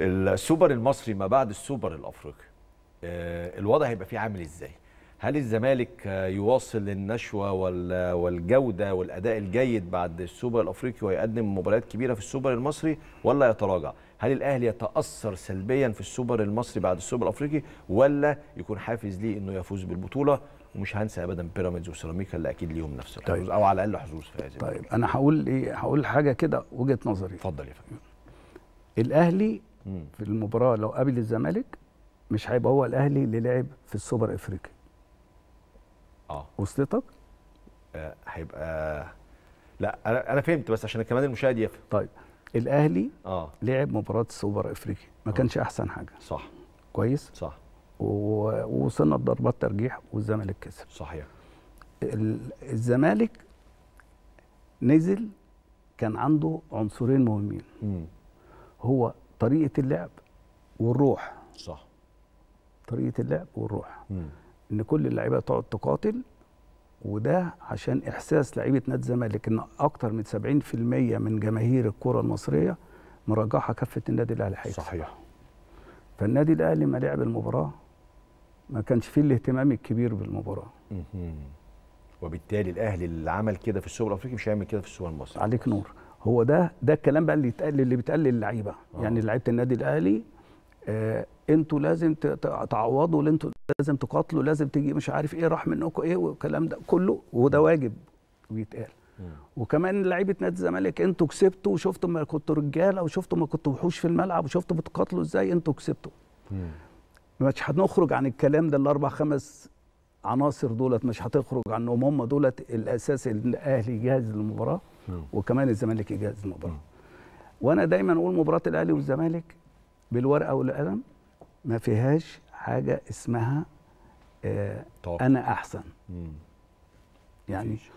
السوبر المصري ما بعد السوبر الافريقي آه، الوضع هيبقى فيه عامل ازاي هل الزمالك آه، يواصل النشوه والجوده والاداء الجيد بعد السوبر الافريقي ويقدم مباريات كبيره في السوبر المصري ولا يتراجع هل الاهلي يتاثر سلبيا في السوبر المصري بعد السوبر الافريقي ولا يكون حافز ليه انه يفوز بالبطوله ومش هنسى ابدا بيراميدز وسيراميكا اللي اكيد ليهم نفس الحظوظ طيب. او على الاقل حظوظ في هذه طيب انا هقول ايه هقول حاجه كده وجهه نظري اتفضل يا فندم الاهلي في المباراه لو قابل الزمالك مش هيبقى هو الاهلي اللي لعب في السوبر افريقي اه وصلتك آه هيبقى لا انا انا فهمت بس عشان كمان المشاهد يفهم طيب الاهلي اه لعب مباراه السوبر افريقي ما آه. كانش احسن حاجه صح كويس صح ووصلنا لضربات ترجيح والزمالك كسب صحيح الزمالك نزل كان عنده عنصرين مهمين مم. هو طريقه اللعب والروح صح طريقه اللعب والروح م. ان كل اللعيبه تقعد تقاتل وده عشان احساس لعيبه نادي الزمالك ان اكتر من 70% من جماهير الكره المصريه مرجحه كفه النادي الاهلي حيث صحيح فالنادي الاهلي ما لعب المباراه ما كانش فيه الاهتمام الكبير بالمباراه وبالتالي الاهلي اللي عمل كده في السوبر الافريقي مش هيعمل كده في السوبر المصري عليك نور هو ده ده الكلام بقى اللي يتقال اللي بيتقال للعيبه آه. يعني لعيبه النادي الاهلي آه انتوا لازم تعوضوا اللي انتوا لازم تقاتلوا لازم تيجي مش عارف ايه راح منكم ايه والكلام ده كله وده واجب بيتقال وكمان لعيبه نادي الزمالك انتوا كسبتوا وشفتوا ما كنتوا رجاله وشفتوا ما كنتوا وحوش في الملعب وشفتوا بتقاتلوا ازاي انتوا كسبتوا مش هنخرج عن الكلام ده الاربع خمس عناصر دولت مش هتخرج عنهم هم دولت الاساس الاهلي جاهز للمباراه نعم. وكمان الزمالك اجاز المباراه نعم. وانا دايما اقول مباراه الاهلي والزمالك بالورقه والقلم ما فيهاش حاجه اسمها آه انا احسن يعني